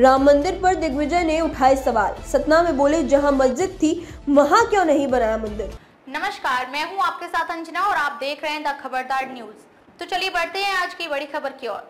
राम मंदिर पर दिग्विजय ने उठाए सवाल सतना में बोले जहां मस्जिद थी वहां क्यों नहीं बनाया मंदिर नमस्कार मैं हूं आपके साथ अंजना और आप देख रहे हैं द खबरदार न्यूज तो चलिए बढ़ते हैं आज की बड़ी खबर की ओर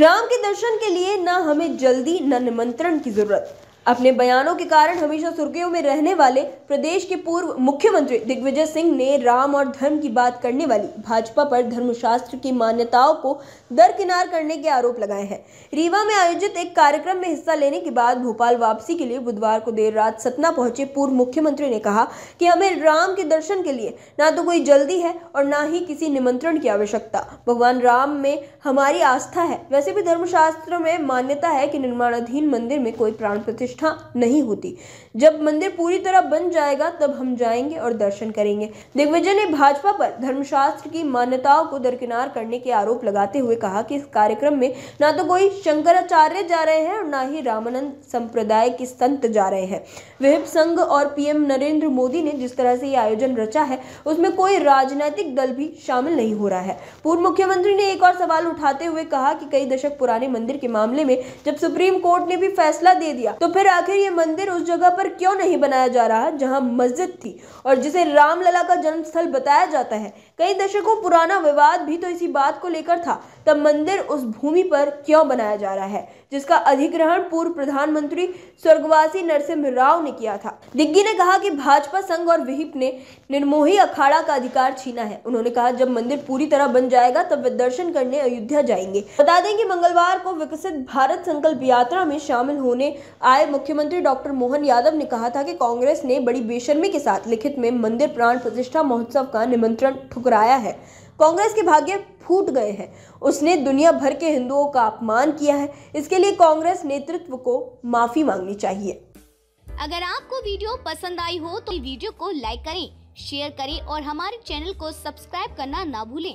राम के दर्शन के लिए न हमें जल्दी न निमंत्रण की जरूरत अपने बयानों के कारण हमेशा सुर्खियों में रहने वाले प्रदेश के पूर्व मुख्यमंत्री दिग्विजय सिंह ने राम और धर्म की बात करने वाली भाजपा पर धर्मशास्त्र की मान्यताओं को दरकिनार करने के आरोप लगाए हैं रीवा में आयोजित एक कार्यक्रम में हिस्सा लेने के बाद भोपाल वापसी के लिए बुधवार को देर रात सतना पहुंचे पूर्व मुख्यमंत्री ने कहा कि हमें राम के दर्शन के लिए ना तो कोई जल्दी है और ना ही किसी निमंत्रण की आवश्यकता भगवान राम में हमारी आस्था है वैसे भी धर्मशास्त्र में मान्यता है कि निर्माणाधीन मंदिर में कोई प्राण प्रतिष्ठा प्रतिष्ठा नहीं होती जब मंदिर पूरी तरह बन जाएगा तब हम जाएंगे और दर्शन करेंगे दिग्विजय ने भाजपा पर धर्मशास्त्र की मान्यताओं को दरकिनार करने के आरोप लगाते हुए कहा कि इस कार्यक्रम में ना तो कोई शंकराचार्य जा रहे हैं और ना ही रामानंद संप्रदाय के संत जा रहे हैं विहिप संघ और पीएम नरेंद्र मोदी ने जिस तरह से ये आयोजन रचा है उसमें कोई राजनीतिक दल भी शामिल नहीं हो रहा है पूर्व मुख्यमंत्री ने एक और सवाल उठाते हुए कहा कि कई दशक पुराने मंदिर के मामले में जब सुप्रीम कोर्ट ने भी फैसला दे दिया तो फिर आखिर ये मंदिर उस जगह पर क्यों नहीं बनाया जा रहा जहां मस्जिद थी और जिसे रामलला का जन्म स्थल बताया जाता है कई दशकों पुराना विवाद भी तो इसी बात को लेकर था तब मंदिर उस भूमि पर क्यों बनाया जा रहा है जिसका अधिग्रहण पूर्व प्रधानमंत्री स्वर्गवासी नरसिंह राव ने किया था दिग्गी ने कहा कि भाजपा संघ और विहिप ने निर्मोही अखाड़ा का अधिकार छीना है उन्होंने कहा जब मंदिर पूरी तरह बन जाएगा तब वे दर्शन करने अयोध्या जाएंगे बता दें कि मंगलवार को विकसित भारत संकल्प यात्रा में शामिल होने आए मुख्यमंत्री डॉक्टर मोहन यादव ने कहा था कि कांग्रेस ने बड़ी बेशर्मी के साथ लिखित में मंदिर प्राण प्रतिष्ठा महोत्सव का निमंत्रण ठुकराया है कांग्रेस के भाग्य फूट गए हैं उसने दुनिया भर के हिंदुओं का अपमान किया है इसके लिए कांग्रेस नेतृत्व को माफी मांगनी चाहिए अगर आपको वीडियो पसंद आई हो तो वीडियो को लाइक करें शेयर करें और हमारे चैनल को सब्सक्राइब करना ना भूलें